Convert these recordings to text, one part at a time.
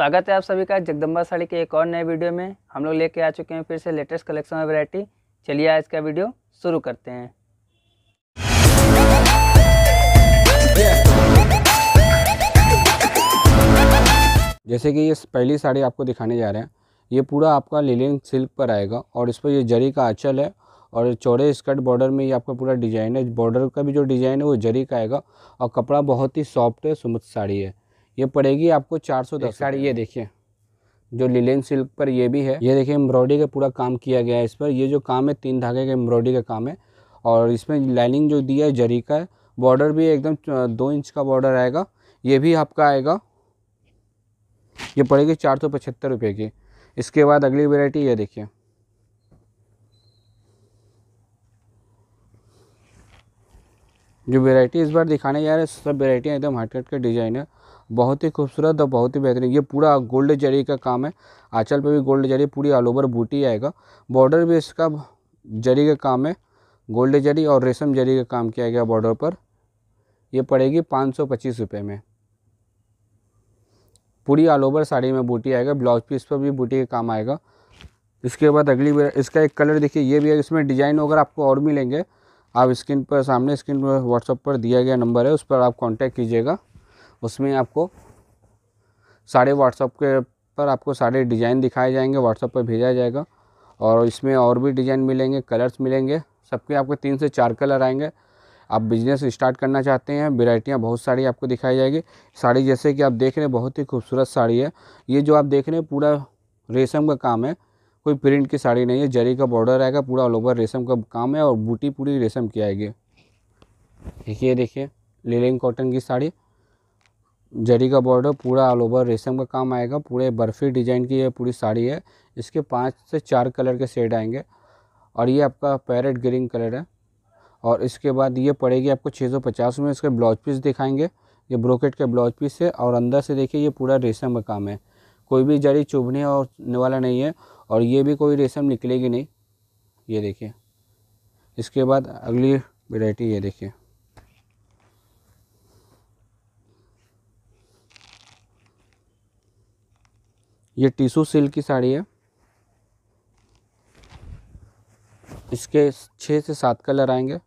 स्वागत है आप सभी का जगदम्बा साड़ी के एक और नए वीडियो में हम लोग लेके आ चुके हैं फिर से लेटेस्ट कलेक्शन में वैरायटी चलिए आज का वीडियो शुरू करते हैं जैसे कि ये पहली साड़ी आपको दिखाने जा रहे हैं ये पूरा आपका लिलिंग सिल्क पर आएगा और इस पर ये जरी का आँचल है और चौड़े स्कर्ट बॉर्डर में ये आपका पूरा डिजाइन है बॉर्डर का भी जो डिज़ाइन है वो जरी का आएगा और कपड़ा बहुत ही सॉफ्ट है सुमत साड़ी है ये पड़ेगी आपको चार सौ दस साड़ी ये देखिए जो लिलेन सिल्क पर ये भी है ये देखिए एम्ब्रॉयडरी का पूरा काम किया गया है इस पर ये जो काम है तीन धागे का एम्ब्रॉयडरी का काम है और इसमें लाइनिंग जो दिया है जरी का है बॉर्डर भी एकदम दो इंच का बॉर्डर आएगा ये भी आपका आएगा ये पड़ेगी चार सौ पचहत्तर रुपये की इसके बाद अगली वेराइटी ये देखिए जो वेराइटी इस बार दिखाने जा रहे हैं सब वेराइटियाँ एकदम हार्ट के डिज़ाइन है बहुत ही खूबसूरत और बहुत ही बेहतरीन ये पूरा गोल्ड जरी का काम है आंचल पे भी गोल्ड जरी पूरी ऑल ओवर बूटी आएगा बॉर्डर भी इसका जरी का काम है गोल्ड जरी और रेशम जरी का काम किया गया बॉर्डर पर यह पड़ेगी पाँच सौ पच्चीस रुपये में पूरी ऑल ओवर साड़ी में बूटी आएगा ब्लाउज पीस पर भी बूटी का काम आएगा इसके बाद अगली बार इसका एक कलर देखिए ये भी है इसमें डिज़ाइन अगर आपको और मिलेंगे आप स्क्रीन पर सामने स्क्रीन पर व्हाट्सअप पर दिया गया नंबर है उस पर आप कांटेक्ट कीजिएगा उसमें आपको सारे व्हाट्सअप के पर आपको सारे डिज़ाइन दिखाए जाएंगे व्हाट्सअप पर भेजा जाएगा और इसमें और भी डिज़ाइन मिलेंगे कलर्स मिलेंगे सबके आपको तीन से चार कलर आएंगे आप बिजनेस स्टार्ट करना चाहते हैं वेराइटियाँ बहुत सारी आपको दिखाई जाएगी साड़ी जैसे कि आप देख रहे हैं बहुत ही खूबसूरत साड़ी है ये जो आप देख रहे हैं पूरा रेशम का काम है कोई प्रिंट की साड़ी नहीं है जरी का बॉर्डर आएगा पूरा ऑल ओवर रेशम का काम है और बूटी पूरी रेशम की आएगी देखिए देखिए लेलिंग कॉटन की साड़ी जरी का बॉर्डर पूरा ऑल ओवर रेशम का काम आएगा पूरे बर्फी डिजाइन की ये पूरी साड़ी है इसके पाँच से चार कलर के शेड आएंगे और ये आपका पैरेट ग्रीन कलर है और इसके बाद ये पड़ेगी आपको छः सौ पचास में इसके ब्लाउज पीस दिखाएंगे ये ब्रोकेट के ब्लाउज पीस है और अंदर से देखिए ये पूरा रेशम का काम है कोई भी जड़ी चुभने और वाला नहीं है और ये भी कोई रेशम निकलेगी नहीं ये देखिए इसके बाद अगली वेराइटी ये देखिए ये टिशू सिल्क की साड़ी है इसके छः से सात कलर आएंगे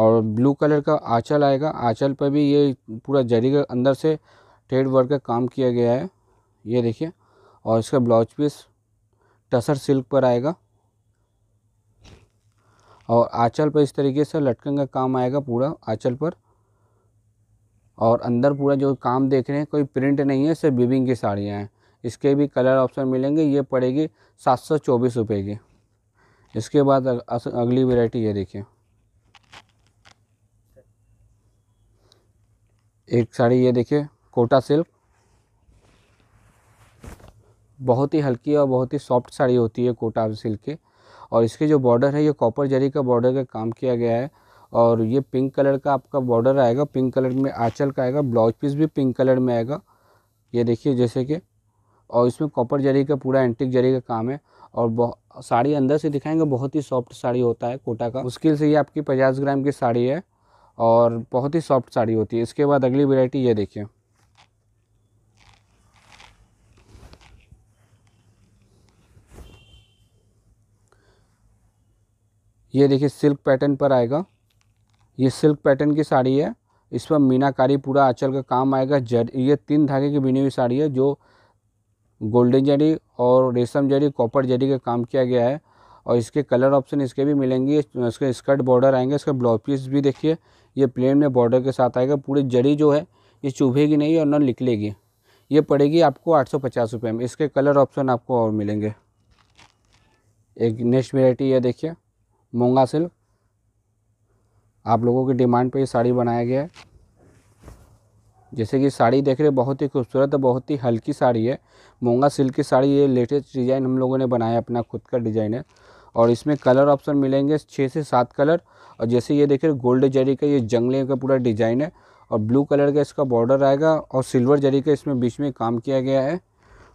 और ब्लू कलर का आँचल आएगा आंचल पर भी ये पूरा जरी का अंदर से टेड वर्क का काम किया गया है ये देखिए और इसका ब्लाउज पीस टसर सिल्क पर आएगा और आंचल पर इस तरीके से लटकन का काम आएगा पूरा आँचल पर और अंदर पूरा जो काम देख रहे हैं कोई प्रिंट नहीं है सिर्फ बिबिंग की साड़ियाँ हैं इसके भी कलर ऑप्शन मिलेंगे ये पड़ेगी सात सौ चौबीस रुपये की इसके बाद अगली वेराइटी ये देखिए एक साड़ी ये देखिए कोटा सिल्क बहुत ही हल्की और बहुत ही सॉफ्ट साड़ी होती है कोटा सिल्क की और इसके जो बॉर्डर है ये कॉपर जरी का बॉर्डर का काम किया गया है और ये पिंक कलर का आपका बॉर्डर आएगा पिंक कलर में आंचल का आएगा ब्लाउज पीस भी पिंक कलर में आएगा ये देखिए जैसे कि और इसमें कॉपर जरी का पूरा एंटिक जरी का काम है और साड़ी अंदर से दिखाएंगे बहुत ही सॉफ्ट साड़ी होता है कोटा का मुश्किल से ये आपकी पचास ग्राम की साड़ी है और बहुत ही सॉफ्ट साड़ी होती है इसके बाद अगली वेरायटी ये देखिए ये देखिए सिल्क पैटर्न पर आएगा ये सिल्क पैटर्न की साड़ी है इस पर मीनाकारी पूरा आंचल का काम आएगा जड ये तीन धागे की बिनी हुई साड़ी है जो गोल्डन जरी और रेशम जरी कॉपर जरी का काम किया गया है और इसके कलर ऑप्शन इसके भी मिलेंगे इसके स्कर्ट बॉर्डर आएंगे इसका ब्लाउज पीस भी देखिए ये प्लेन में बॉर्डर के साथ आएगा पूरी जड़ी जो है ये चुभेगी नहीं और न निकलेगी ये पड़ेगी आपको आठ सौ पचास रुपये में इसके कलर ऑप्शन आपको और मिलेंगे एक नेक्स्ट वेराइटी यह देखिए मूंगा सिल्क आप लोगों की डिमांड पे ये साड़ी बनाया गया है जैसे कि साड़ी देख रहे हैं बहुत ही खूबसूरत और बहुत ही हल्की साड़ी है मूंगा सिल्क की साड़ी ये लेटेस्ट डिज़ाइन हम लोगों ने बनाया अपना खुद का डिज़ाइन है और इसमें कलर ऑप्शन मिलेंगे छः से सात कलर और जैसे ये देख रहे गोल्ड जरी का ये जंगले का पूरा डिज़ाइन है और ब्लू कलर का इसका बॉर्डर आएगा और सिल्वर जरी का इसमें बीच में काम किया गया है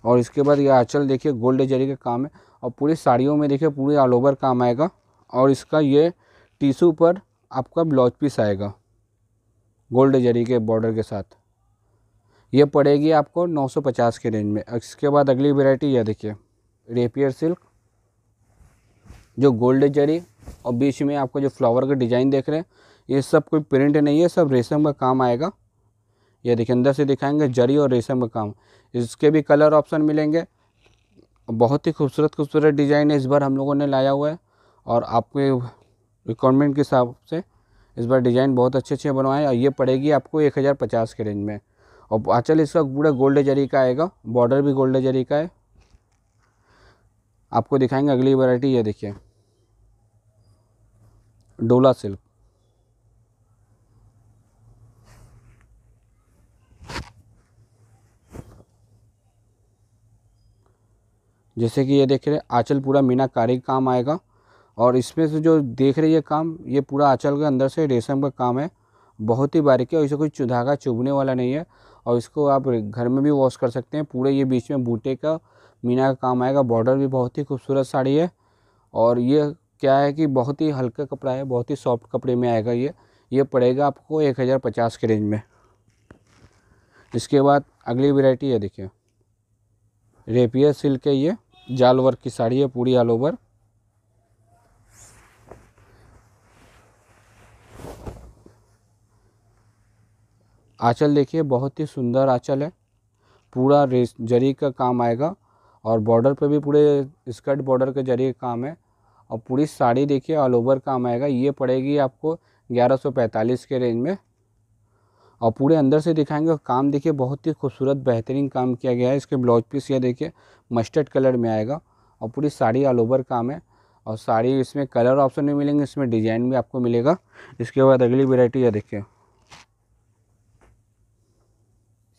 और इसके बाद ये आँचल देखिए गोल्ड जरी का काम है और पूरी साड़ियों में देखिए पूरे ऑल ओवर काम आएगा और इसका ये टीशू पर आपका ब्लाउज पीस आएगा गोल्ड जरी के बॉर्डर के साथ ये पड़ेगी आपको 950 के रेंज में इसके बाद अगली वेराइटी यह देखिए रेपियर सिल्क जो गोल्ड जरी और बीच में आपको जो फ्लावर का डिज़ाइन देख रहे हैं ये सब कोई प्रिंट नहीं है सब रेशम का काम आएगा ये देखिए अंदर से दिखाएंगे जरी और रेशम का काम इसके भी कलर ऑप्शन मिलेंगे बहुत ही खूबसूरत खूबसूरत डिज़ाइन है इस बार हम लोगों ने लाया हुआ है और आपके रिक्वायरमेंट के हिसाब से इस बार डिज़ाइन बहुत अच्छे अच्छे बनवाए और ये पड़ेगी आपको एक हज़ार पचास के रेंज में और आँचल इसका पूरा गोल्ड जरी का आएगा बॉर्डर भी गोल्ड जरी का है आपको दिखाएंगे अगली वैरायटी ये देखिए डोला सिल्क जैसे कि ये देख रहे आँचल आंचल पूरा मीनाकारी काम आएगा और इसमें से जो देख रहे ये काम ये पूरा आंचल के अंदर से रेशम का काम है बहुत ही बारीक है और इसे कोई धागा चुभने वाला नहीं है और इसको आप घर में भी वॉश कर सकते हैं पूरे ये बीच में बूटे का मीना का काम आएगा बॉर्डर भी बहुत ही खूबसूरत साड़ी है और ये क्या है कि बहुत ही हल्का कपड़ा है बहुत ही सॉफ्ट कपड़े में आएगा ये ये पड़ेगा आपको एक हज़ार पचास के रेंज में इसके बाद अगली वेराइटी है देखिए रेपियर सिल्क है ये जाल वर्क की साड़ी है पूरी ऑल ओवर आँचल देखिए बहुत ही सुंदर आँचल है पूरा रेस जरी का काम आएगा और बॉर्डर पे भी पूरे स्कर्ट बॉर्डर के जरिए काम है और पूरी साड़ी देखिए ऑल ओवर काम आएगा ये पड़ेगी आपको 1145 के रेंज में और पूरे अंदर से दिखाएंगे और काम देखिए बहुत ही खूबसूरत बेहतरीन काम किया गया है इसके ब्लाउज पीस ये देखिए मस्टर्ड कलर में आएगा और पूरी साड़ी ऑल ओवर काम है और साड़ी इसमें कलर ऑप्शन भी मिलेंगे इसमें डिज़ाइन भी आपको मिलेगा इसके बाद अगली वेराइटी यह देखिए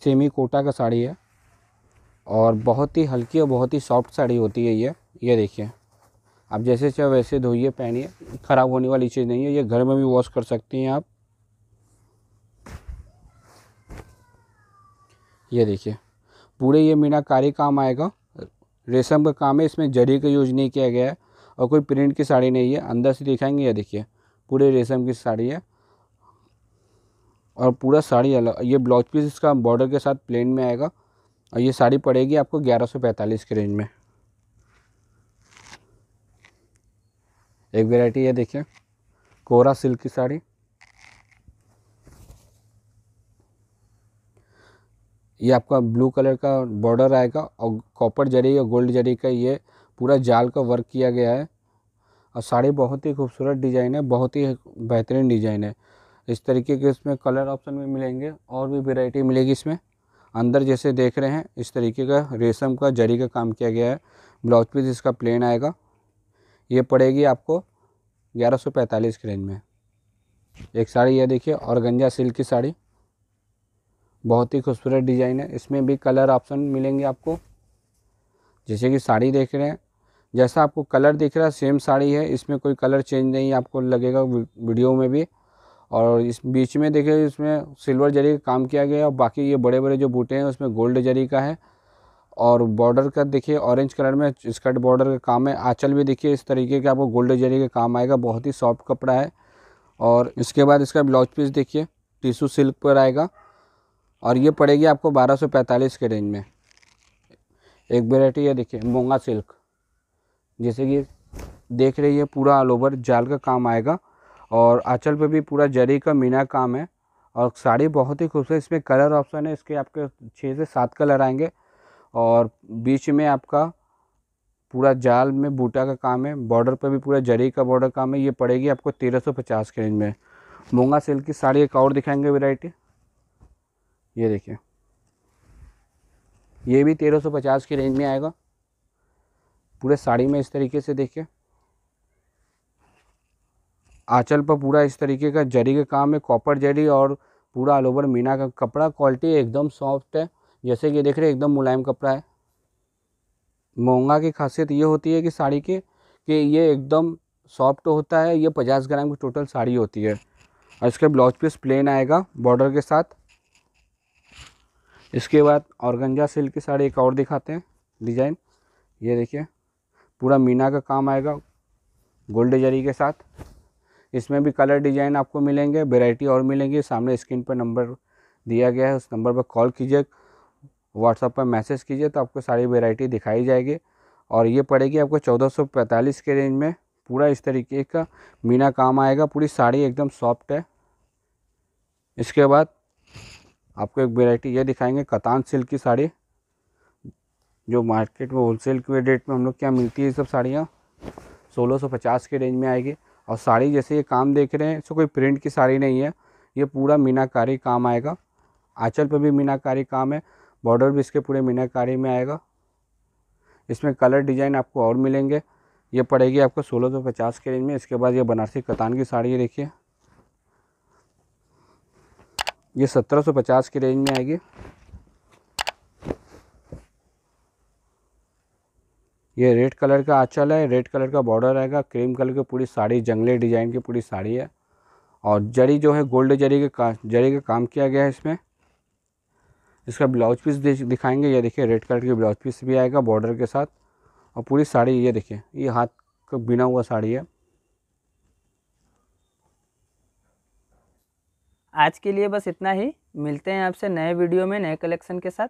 सेमी कोटा का साड़ी है और बहुत ही हल्की और बहुत ही सॉफ्ट साड़ी होती है ये ये देखिए आप जैसे चाहे वैसे धोइए पहनिए ख़राब होने वाली चीज़ नहीं है ये घर में भी वॉश कर सकती हैं आप ये देखिए पूरे ये मीनाकारी काम आएगा रेशम का काम है इसमें जरी का यूज नहीं किया गया है और कोई प्रिंट की साड़ी नहीं है अंदर से दिखाएंगे ये देखिए पूरे रेशम की साड़ी है और पूरा साड़ी अलग ये ब्लाउज पीस इसका बॉर्डर के साथ प्लेन में आएगा और ये साड़ी पड़ेगी आपको ग्यारह सौ पैंतालीस के रेंज में एक वेराइटी है देखिए कोरा सिल्क की साड़ी ये आपका ब्लू कलर का बॉर्डर आएगा और कॉपर जरी और गोल्ड जरी का ये पूरा जाल का वर्क किया गया है और साड़ी बहुत ही खूबसूरत डिज़ाइन है बहुत ही बेहतरीन डिज़ाइन है इस तरीके के इसमें कलर ऑप्शन भी मिलेंगे और भी वेराइटी मिलेगी इसमें अंदर जैसे देख रहे हैं इस तरीके का रेशम का जरी का काम किया गया है ब्लाउज पीस इसका प्लेन आएगा ये पड़ेगी आपको ग्यारह सौ पैंतालीस की रेंज में एक साड़ी यह देखिए और गंजा सिल्क की साड़ी बहुत ही खूबसूरत डिज़ाइन है इसमें भी कलर ऑप्शन मिलेंगे आपको जैसे कि साड़ी देख रहे हैं जैसा आपको कलर दिख रहा है सेम साड़ी है इसमें कोई कलर चेंज नहीं आपको लगेगा वीडियो में भी और इस बीच में देखिए इसमें सिल्वर जरी का काम किया गया है और बाकी ये बड़े बड़े जो बूटे हैं उसमें गोल्ड जरी का है और बॉर्डर का देखिए ऑरेंज कलर में स्कर्ट बॉर्डर का काम है आँचल भी देखिए इस तरीके का आपको गोल्ड जरी का काम आएगा बहुत ही सॉफ्ट कपड़ा है और इसके बाद इसका ब्लाउज पीस देखिए टिशू सिल्क पर आएगा और ये पड़ेगी आपको पैंतालीस के रेंज में एक वेराइटी है देखिए मोंगा सिल्क जैसे कि देख रही है पूरा ऑल ओवर जाल का काम आएगा और आँचल पे भी पूरा जरी का मीना काम है और साड़ी बहुत ही खूबसूरत इसमें कलर ऑप्शन है इसके आपके छः से सात कलर आएंगे और बीच में आपका पूरा जाल में बूटा का काम है बॉर्डर पर भी पूरा जरी का बॉर्डर काम है ये पड़ेगी आपको तेरह सौ पचास के रेंज में मूंगा सिल्क की साड़ी एक और दिखाएंगे वेराइटी ये देखिए ये भी तेरह सौ पचास की रेंज में आएगा पूरे साड़ी में इस तरीके से देखिए आंचल पर पूरा इस तरीके का जरी का काम है कॉपर जरी और पूरा ऑल ओवर मीना का कपड़ा क्वालिटी एकदम सॉफ्ट है जैसे कि देख रहे एकदम मुलायम कपड़ा है महंगा की खासियत ये होती है कि साड़ी के कि ये एकदम सॉफ्ट होता है ये पचास ग्राम की टोटल साड़ी होती है और इसके ब्लाउज पीस प्लेन आएगा बॉर्डर के साथ इसके बाद औरगंजा सिल्क की साड़ी एक और दिखाते हैं डिज़ाइन ये देखिए पूरा मीना का काम आएगा गोल्ड जरी के साथ इसमें भी कलर डिज़ाइन आपको मिलेंगे वेराइटी और मिलेंगी सामने स्क्रीन पर नंबर दिया गया है उस नंबर पर कॉल कीजिए व्हाट्सअप पर मैसेज कीजिए तो आपको सारी वेराइटी दिखाई जाएगी और ये पड़ेगी आपको चौदह सौ पैंतालीस के रेंज में पूरा इस तरीके का मीना काम आएगा पूरी साड़ी एकदम सॉफ्ट है इसके बाद आपको एक वेराइटी ये दिखाएंगे कतान सिल्क की साड़ी जो मार्केट में होलसेल के रेट में हम लोग क्या मिलती है ये सब साड़ियाँ सोलह सौ पचास के रेंज में आएगी और साड़ी जैसे ये काम देख रहे हैं इसको कोई प्रिंट की साड़ी नहीं है ये पूरा मीनाकारी काम आएगा आँचल पर भी मीनाकारी काम है बॉर्डर भी इसके पूरे मीनाकारी में आएगा इसमें कलर डिज़ाइन आपको और मिलेंगे ये पड़ेगी आपको सोलह सौ पचास के रेंज में इसके बाद ये बनारसी कतान की साड़ी है देखिए ये सत्रह सौ पचास के रेंज में आएगी ये रेड कलर का आंचल है रेड कलर का बॉर्डर रहेगा क्रीम कलर की पूरी साड़ी जंगली डिज़ाइन की पूरी साड़ी है और जरी जो है गोल्ड जरी के का जरी का काम किया गया है इसमें इसका ब्लाउज पीस दिखाएंगे ये देखिए रेड कलर की ब्लाउज पीस भी आएगा बॉर्डर के साथ और पूरी साड़ी ये देखिए ये हाथ का बिना हुआ साड़ी है आज के लिए बस इतना ही मिलते हैं आपसे नए वीडियो में नए कलेक्शन के साथ